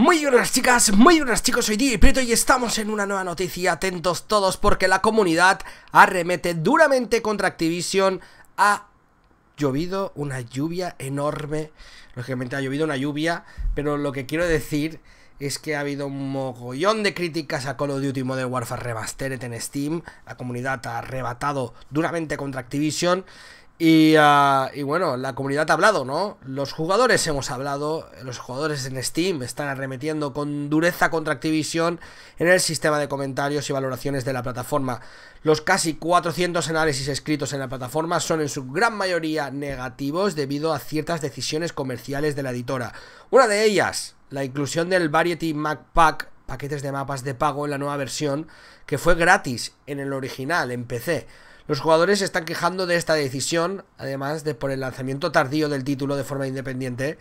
Muy buenas chicas, muy buenas chicos, soy DJ Prieto y estamos en una nueva noticia, atentos todos porque la comunidad arremete duramente contra Activision, ha llovido una lluvia enorme, lógicamente ha llovido una lluvia, pero lo que quiero decir es que ha habido un mogollón de críticas a Call of Duty Modern Warfare Remastered en Steam. La comunidad ha arrebatado duramente contra Activision. Ah, y, bueno, la comunidad ha hablado, ¿no? Los jugadores hemos hablado, los jugadores en Steam están arremetiendo con dureza contra Activision en el sistema de comentarios y valoraciones de la plataforma. Los casi 400 análisis escritos en la plataforma son en su gran mayoría negativos debido a ciertas decisiones comerciales de la editora. Una de ellas, la inclusión del Variety Mac Pack, paquetes de mapas de pago en la nueva versión, que fue gratis en el original, en PC. Los jugadores se están quejando de esta decisión, además de por el lanzamiento tardío del título de forma independiente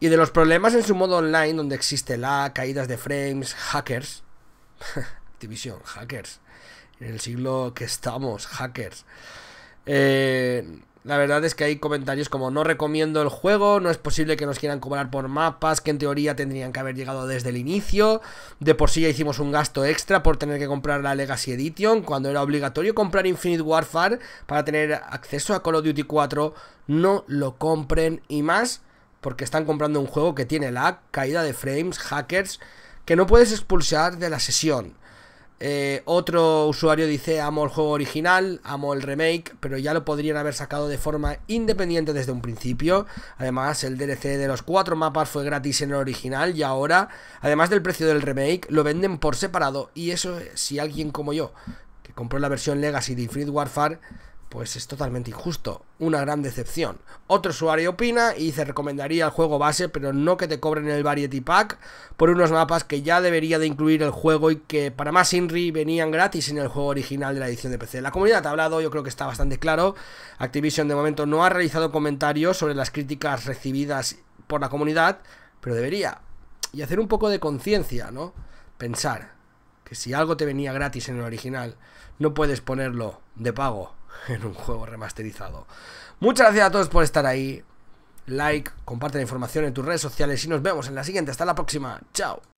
y de los problemas en su modo online donde existe la caídas de frames, hackers. división, hackers. En el siglo que estamos, hackers. Eh, la verdad es que hay comentarios como no recomiendo el juego, no es posible que nos quieran cobrar por mapas que en teoría tendrían que haber llegado desde el inicio, de por sí ya hicimos un gasto extra por tener que comprar la Legacy Edition cuando era obligatorio comprar Infinite Warfare para tener acceso a Call of Duty 4, no lo compren y más porque están comprando un juego que tiene lag, caída de frames, hackers, que no puedes expulsar de la sesión. Eh, otro usuario dice, amo el juego original, amo el remake, pero ya lo podrían haber sacado de forma independiente desde un principio. Además, el DLC de los cuatro mapas fue gratis en el original y ahora, además del precio del remake, lo venden por separado. Y eso eh, si alguien como yo, que compró la versión Legacy de free Warfare, pues es totalmente injusto, una gran decepción. Otro usuario opina y se recomendaría el juego base, pero no que te cobren el Variety Pack por unos mapas que ya debería de incluir el juego y que para más Inri venían gratis en el juego original de la edición de PC. La comunidad ha hablado, yo creo que está bastante claro. Activision de momento no ha realizado comentarios sobre las críticas recibidas por la comunidad, pero debería. Y hacer un poco de conciencia, ¿no? Pensar que si algo te venía gratis en el original, no puedes ponerlo de pago en un juego remasterizado. Muchas gracias a todos por estar ahí. Like, comparte la información en tus redes sociales y nos vemos en la siguiente. Hasta la próxima. Chao.